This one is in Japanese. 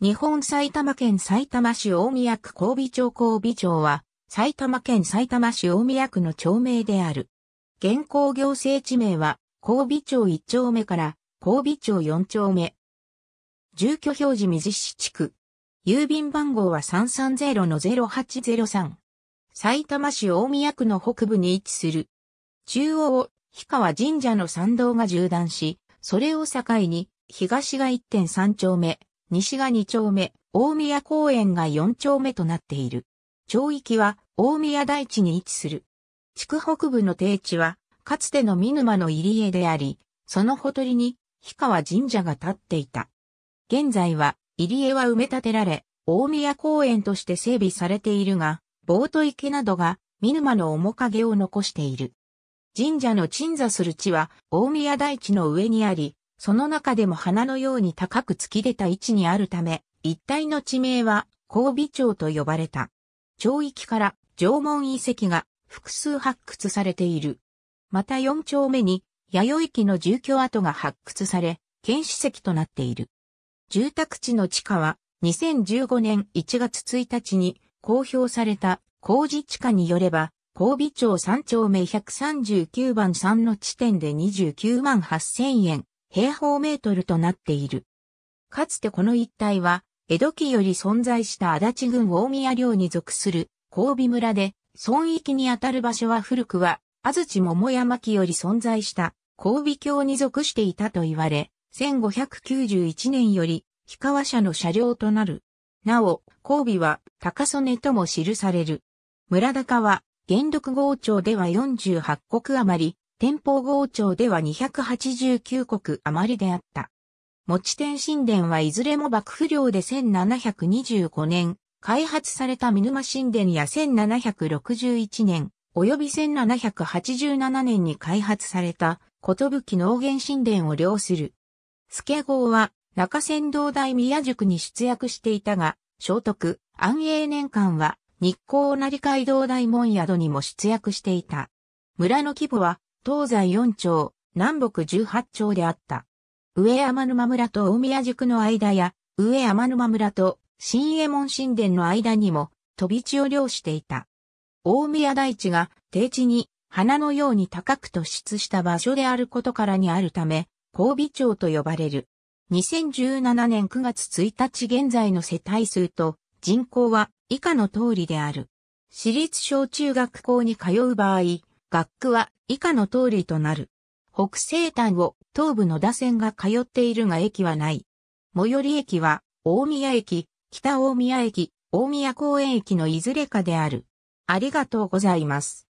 日本埼玉県埼玉市大宮区神尾町神尾町は、埼玉県埼玉市大宮区の町名である。現行行政地名は、神尾町1丁目から神尾町4丁目。住居表示水市地区。郵便番号は330-0803。埼玉市大宮区の北部に位置する。中央、を、氷川神社の参道が縦断し、それを境に、東が1.3丁目、西が2丁目、大宮公園が4丁目となっている。町域は大宮台地に位置する。地区北部の定地は、かつての見沼の入り江であり、そのほとりに、氷川神社が建っていた。現在は、入り江は埋め立てられ、大宮公園として整備されているが、ボート池などが、見沼の面影を残している。神社の鎮座する地は、大宮台地の上にあり、その中でも花のように高く突き出た位置にあるため、一帯の地名は、神尾町と呼ばれた。町域から縄文遺跡が複数発掘されている。また四丁目に、弥生期の住居跡が発掘され、県史跡となっている。住宅地の地下は、2015年1月1日に公表された工事地下によれば、神尾町3丁目139番3の地点で29万8000円、平方メートルとなっている。かつてこの一帯は、江戸期より存在した足立郡大宮領に属する神尾村で、村域にあたる場所は古くは、安土桃山期より存在した神尾郷に属していたと言われ、1591年より、氷川社の車両となる。なお、神尾は高曽根とも記される。村高は、元禄号町では48国余り、天保号町では289国余りであった。持ち天神殿はいずれも幕府領で1725年、開発された見沼神殿や1761年、及び1787年に開発された、ことぶき農源神殿を領する。助郷は、中山道大宮塾に出役していたが、聖徳、安永年間は、日光成街道大門宿にも出役していた。村の規模は、東西4町、南北18町であった。上山沼村と大宮宿の間や、上山沼村と新右衛門神殿の間にも飛び地を漁していた。大宮大地が低地に花のように高く突出した場所であることからにあるため、神尾町と呼ばれる。2017年9月1日現在の世帯数と人口は以下の通りである。私立小中学校に通う場合、学区は以下の通りとなる。北西端を東部の打線が通っているが駅はない。最寄り駅は大宮駅、北大宮駅、大宮公園駅のいずれかである。ありがとうございます。